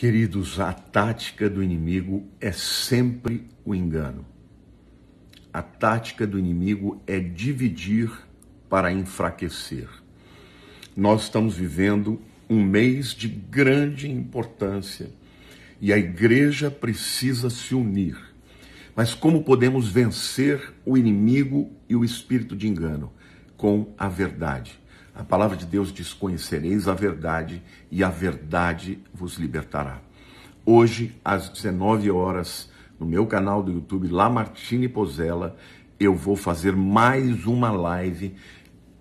Queridos, a tática do inimigo é sempre o engano. A tática do inimigo é dividir para enfraquecer. Nós estamos vivendo um mês de grande importância e a igreja precisa se unir. Mas como podemos vencer o inimigo e o espírito de engano? Com a verdade. A palavra de Deus diz: Conhecereis a verdade e a verdade vos libertará. Hoje, às 19 horas, no meu canal do YouTube, Lamartine Pozella, eu vou fazer mais uma live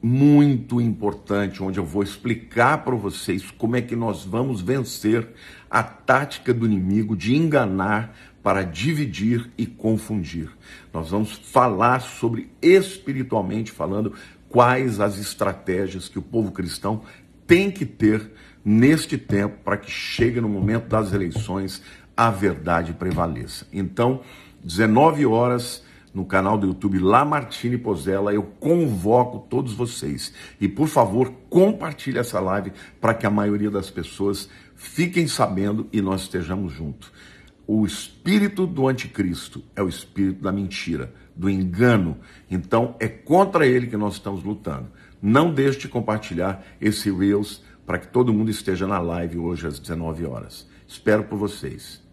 muito importante, onde eu vou explicar para vocês como é que nós vamos vencer a tática do inimigo de enganar para dividir e confundir. Nós vamos falar sobre, espiritualmente falando, quais as estratégias que o povo cristão tem que ter neste tempo para que chegue no momento das eleições a verdade prevaleça. Então, 19 horas no canal do YouTube Lamartine Pozella, eu convoco todos vocês. E por favor, compartilhe essa live para que a maioria das pessoas fiquem sabendo e nós estejamos juntos o espírito do anticristo é o espírito da mentira, do engano. Então é contra ele que nós estamos lutando. Não deixe de compartilhar esse Reels para que todo mundo esteja na live hoje às 19 horas. Espero por vocês.